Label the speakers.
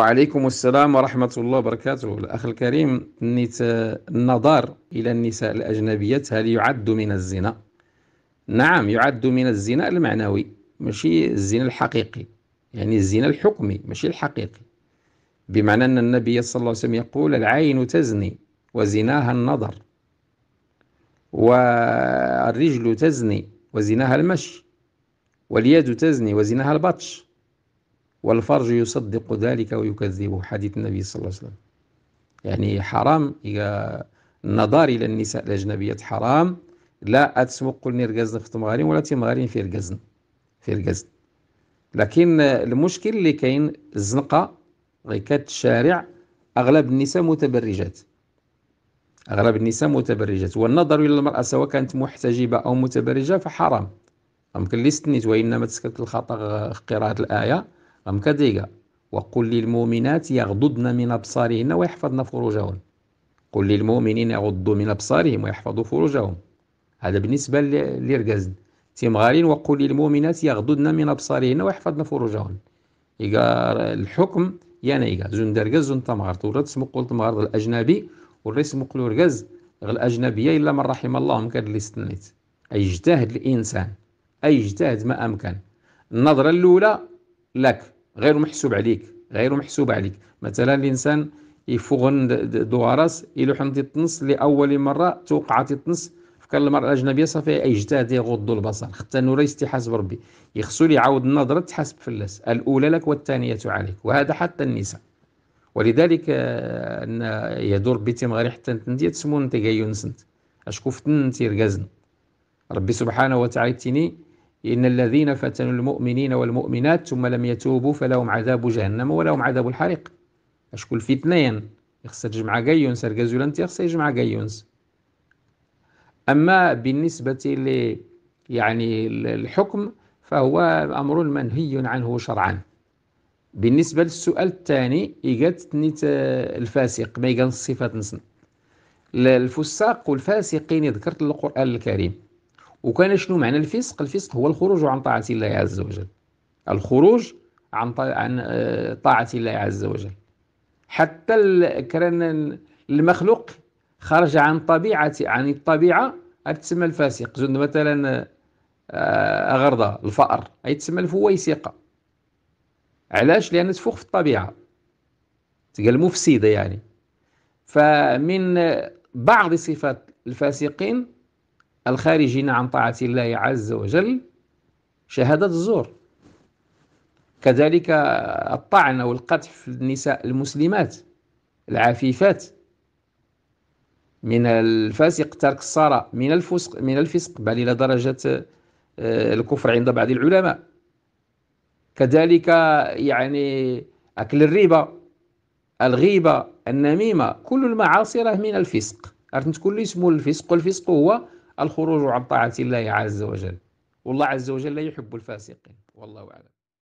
Speaker 1: وعليكم السلام ورحمة الله وبركاته الأخ الكريم النظر إلى النساء الأجنبيات هل يعد من الزنا؟ نعم يعد من الزنا المعنوي ماشي الزنا الحقيقي يعني الزنا الحكمي ماشي الحقيقي بمعنى أن النبي صلى الله عليه وسلم يقول العين تزني وزناها النظر والرجل تزني وزناها المشي واليد تزني وزناها البطش والفرج يصدق ذلك ويكذبه حديث النبي صلى الله عليه وسلم يعني حرام النظر إلى النساء الأجنبيات حرام لا أتسوق لنرقزن في تمغارين ولا تمغارين في رجزن في رجزن لكن المشكل اللي كاين الزنقة غي كتشارع أغلب النساء متبرجات أغلب النساء متبرجات والنظر إلى المرأة سواء كانت محتجبة أو متبرجة فحرام يمكن لي ستنيت وإنما تسكت الخطأ قراءة الآية رمكديغا وقل للمؤمنات يغضضن من أبصارهن ويحفظن فروجهن قل للمؤمنين يغضوا من أبصارهم ويحفظوا فروجهم هذا بالنسبة للرجاز تيمغارين وقل للمؤمنات يغضضن من أبصارهن ويحفظن فروجهن إيكا الحكم يعني إيجا زون درجاز زون تمغرت ورد اسمه قول تمغرت الأجنبي والرئيس مقلو رجاز الأجنبية إلا من رحم الله مكان اللي استنيت أي اجتهد الإنسان أي اجتهد ما أمكن النظرة الأولى لك غير محسوب عليك غير محسوب عليك مثلا الانسان يفغن دوارس الى حمضي الطنس لاول مره توقعت الطنس كان المراه الاجنبيه صافي اجتهد يغض البصر حتى نور يستحاسب ربي يخصو يعاود النظره تحاسب في اللاس الاولى لك والثانيه عليك وهذا حتى النساء ولذلك آه، ان يدور بيتيم غير حتى نتندي تسمون تيغيون سنت اشكو فتن تيرغازن ربي سبحانه وتعالى تيني إن الذين فتنوا المؤمنين والمؤمنات ثم لم يتوبوا فلهم عذاب جهنم ولهم عذاب الحريق أشكو الفتنين يخسر جمع جايونس الجزولنت يخسر جمع جايونس أما بالنسبة ل يعني الحكم فهو أمر منهي عنه شرعا بالنسبة للسؤال الثاني إيجاد نيت الفاسق ما يقال الصفات نسن الفساق والفاسقين ذكرت القرآن الكريم وكان شنو معنى الفسق الفسق هو الخروج عن طاعة الله عز وجل الخروج عن عن آه، طاعة الله عز وجل حتى كان المخلوق خرج عن طبيعة عن الطبيعة تسمى الفاسق زند مثلا آه، أغرضة الفأر أي تسمى الفويسقة علاش لأن تفوق في الطبيعة تلقى المفسدة يعني فمن آه، بعض صفات الفاسقين الخارجين نعم، عن طاعة الله عز وجل شهادة الزور كذلك الطعن أو القذف في النساء المسلمات العفيفات من الفاسق ترك الصلاة من الفسق من الفسق بل إلى درجة آه، الكفر عند بعض العلماء كذلك يعني أكل الربا الغيبة النميمة كل المعاصي من الفسق عرفت كل اسمه الفسق والفسق هو الخروج عن طاعة الله عز وجل والله عز وجل لا يحب الفاسقين والله أعلم